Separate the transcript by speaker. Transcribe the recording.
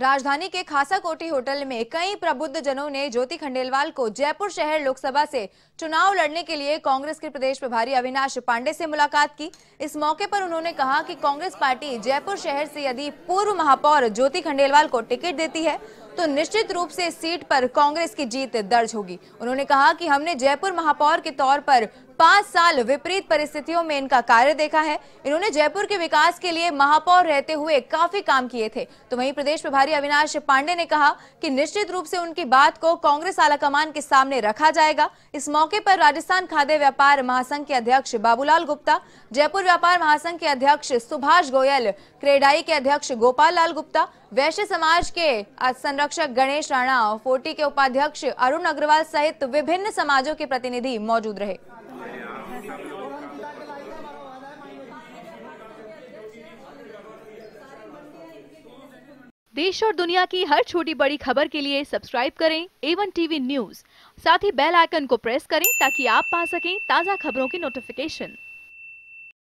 Speaker 1: राजधानी के खासा कोटी होटल में कई प्रबुद्ध जनों ने ज्योति खंडेलवाल को जयपुर शहर लोकसभा से चुनाव लड़ने के लिए कांग्रेस के प्रदेश प्रभारी अविनाश पांडे से मुलाकात की इस मौके पर उन्होंने कहा कि कांग्रेस पार्टी जयपुर शहर से यदि पूर्व महापौर ज्योति खंडेलवाल को टिकट देती है तो निश्चित रूप से सीट पर कांग्रेस की जीत दर्ज होगी उन्होंने कहा कि हमने जयपुर महापौर के तौर पर पांच साल विपरीत परिस्थितियों में इनका कार्य देखा है इन्होंने जयपुर के विकास के लिए महापौर रहते हुए काफी काम किए थे तो वहीं प्रदेश प्रभारी अविनाश पांडे ने कहा कि निश्चित रूप से उनकी बात को कांग्रेस आलाकमान के सामने रखा जाएगा इस मौके पर राजस्थान खाद्य व्यापार महासंघ के अध्यक्ष बाबूलाल गुप्ता जयपुर व्यापार महासंघ के अध्यक्ष सुभाष गोयल क्रेडाई के अध्यक्ष गोपाल लाल गुप्ता वैश्य समाज के संरक्षण अध्यक्ष गणेश राणा फोर्टी के उपाध्यक्ष अरुण अग्रवाल सहित विभिन्न समाजों के प्रतिनिधि मौजूद रहे
Speaker 2: देश और दुनिया की हर छोटी बड़ी खबर के लिए सब्सक्राइब करें एवन टीवी न्यूज साथ ही बेल आइकन को प्रेस करें ताकि आप पा सकें ताज़ा खबरों की नोटिफिकेशन